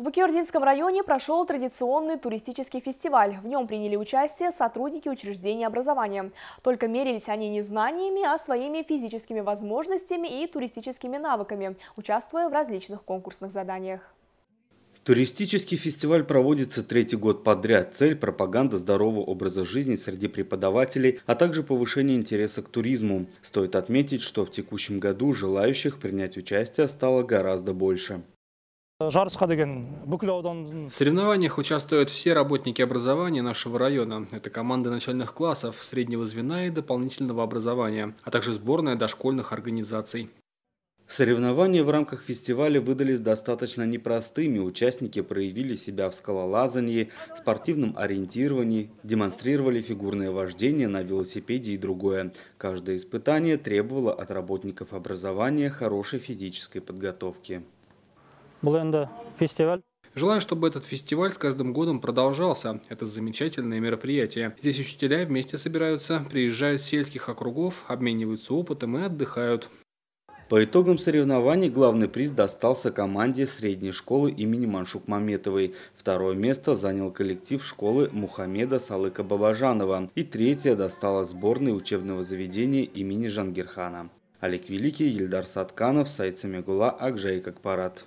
В Бакиординском районе прошел традиционный туристический фестиваль. В нем приняли участие сотрудники учреждений образования. Только мерились они не знаниями, а своими физическими возможностями и туристическими навыками, участвуя в различных конкурсных заданиях. Туристический фестиваль проводится третий год подряд. Цель – пропаганда здорового образа жизни среди преподавателей, а также повышение интереса к туризму. Стоит отметить, что в текущем году желающих принять участие стало гораздо больше. В соревнованиях участвуют все работники образования нашего района. Это команды начальных классов, среднего звена и дополнительного образования, а также сборная дошкольных организаций. Соревнования в рамках фестиваля выдались достаточно непростыми. Участники проявили себя в скалолазании, спортивном ориентировании, демонстрировали фигурное вождение на велосипеде и другое. Каждое испытание требовало от работников образования хорошей физической подготовки бұл фестиваль Желаю, чтобы этот фестиваль с каждым годом продолжался. Это замечательное мероприятие. Здесь учителя вместе собираются, приезжают с сельских округов, обмениваются опытом и отдыхают. По итогам соревнований главный приз достался команде средней школы имени Маншук Маметовой. Второе место занял коллектив школы Мухаммеда Салыка Бабажанова. И третье достало сборной учебного заведения имени Жангирхана. Олег Великий, Ельдар Садканов, Сайт Самигула, Акжай Какпарат.